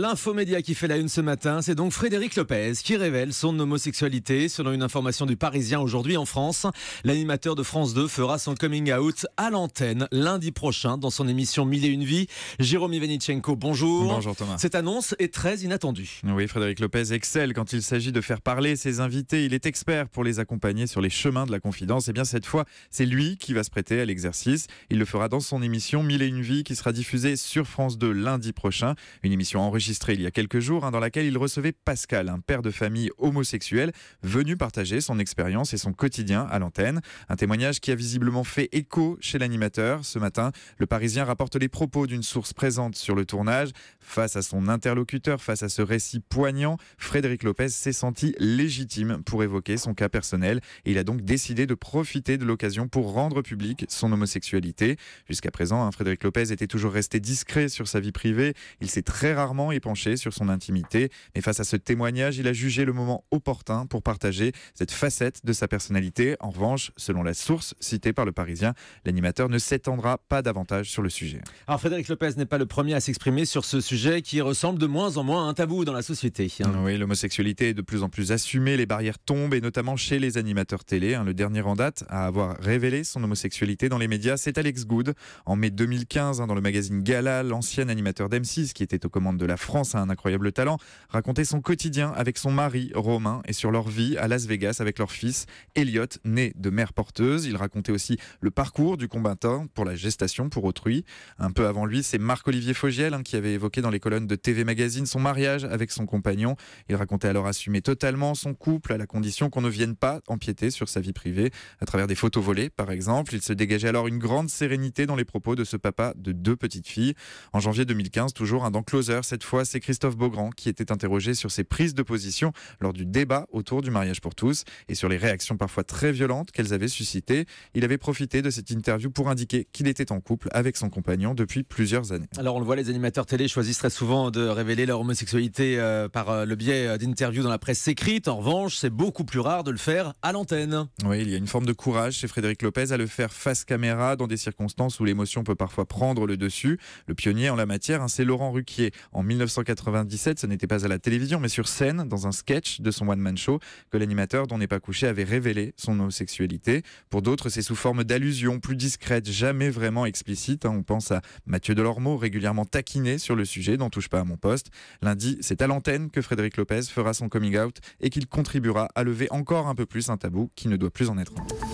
L'infomédia qui fait la une ce matin, c'est donc Frédéric Lopez qui révèle son homosexualité. Selon une information du Parisien aujourd'hui en France, l'animateur de France 2 fera son coming out à l'antenne lundi prochain dans son émission Mille et une vies. Jérôme Ivanichenko, bonjour. Bonjour Thomas. Cette annonce est très inattendue. Oui, Frédéric Lopez excelle quand il s'agit de faire parler ses invités. Il est expert pour les accompagner sur les chemins de la confidence. Et eh bien cette fois, c'est lui qui va se prêter à l'exercice. Il le fera dans son émission Mille et une vies qui sera diffusée sur France 2 lundi prochain. Une émission enregistrée il y a quelques jours, hein, dans laquelle il recevait Pascal, un père de famille homosexuel, venu partager son expérience et son quotidien à l'antenne. Un témoignage qui a visiblement fait écho chez l'animateur. Ce matin, le Parisien rapporte les propos d'une source présente sur le tournage. Face à son interlocuteur, face à ce récit poignant, Frédéric Lopez s'est senti légitime pour évoquer son cas personnel et il a donc décidé de profiter de l'occasion pour rendre public son homosexualité. Jusqu'à présent, hein, Frédéric Lopez était toujours resté discret sur sa vie privée. Il s'est très rarement et penché sur son intimité, mais face à ce témoignage, il a jugé le moment opportun pour partager cette facette de sa personnalité. En revanche, selon la source citée par le Parisien, l'animateur ne s'étendra pas davantage sur le sujet. Alors Frédéric Lopez n'est pas le premier à s'exprimer sur ce sujet qui ressemble de moins en moins à un tabou dans la société. Oui, l'homosexualité est de plus en plus assumée, les barrières tombent et notamment chez les animateurs télé. Hein. Le dernier en date à avoir révélé son homosexualité dans les médias, c'est Alex Good en mai 2015 hein, dans le magazine Gala, l'ancien animateur d'M6 qui était aux commandes de la France a un incroyable talent, racontait son quotidien avec son mari Romain et sur leur vie à Las Vegas avec leur fils Elliot, né de mère porteuse. Il racontait aussi le parcours du combattant pour la gestation pour autrui. Un peu avant lui, c'est Marc-Olivier Fogiel hein, qui avait évoqué dans les colonnes de TV Magazine son mariage avec son compagnon. Il racontait alors assumer totalement son couple à la condition qu'on ne vienne pas empiéter sur sa vie privée à travers des photos volées par exemple. Il se dégageait alors une grande sérénité dans les propos de ce papa de deux petites filles. En janvier 2015, toujours un dans Closer cette fois fois, c'est Christophe Beaugrand qui était interrogé sur ses prises de position lors du débat autour du mariage pour tous et sur les réactions parfois très violentes qu'elles avaient suscitées. Il avait profité de cette interview pour indiquer qu'il était en couple avec son compagnon depuis plusieurs années. Alors on le voit, les animateurs télé choisissent très souvent de révéler leur homosexualité euh, par euh, le biais euh, d'interviews dans la presse écrite. En revanche, c'est beaucoup plus rare de le faire à l'antenne. Oui, il y a une forme de courage chez Frédéric Lopez à le faire face caméra dans des circonstances où l'émotion peut parfois prendre le dessus. Le pionnier en la matière, hein, c'est Laurent Ruquier en 19... 1997, ce n'était pas à la télévision, mais sur scène, dans un sketch de son one-man show, que l'animateur dont n'est pas couché avait révélé son homosexualité. Pour d'autres, c'est sous forme d'allusions plus discrètes, jamais vraiment explicites. Hein. On pense à Mathieu Delormeau, régulièrement taquiné sur le sujet, n'en touche pas à mon poste. Lundi, c'est à l'antenne que Frédéric Lopez fera son coming out et qu'il contribuera à lever encore un peu plus un tabou qui ne doit plus en être un.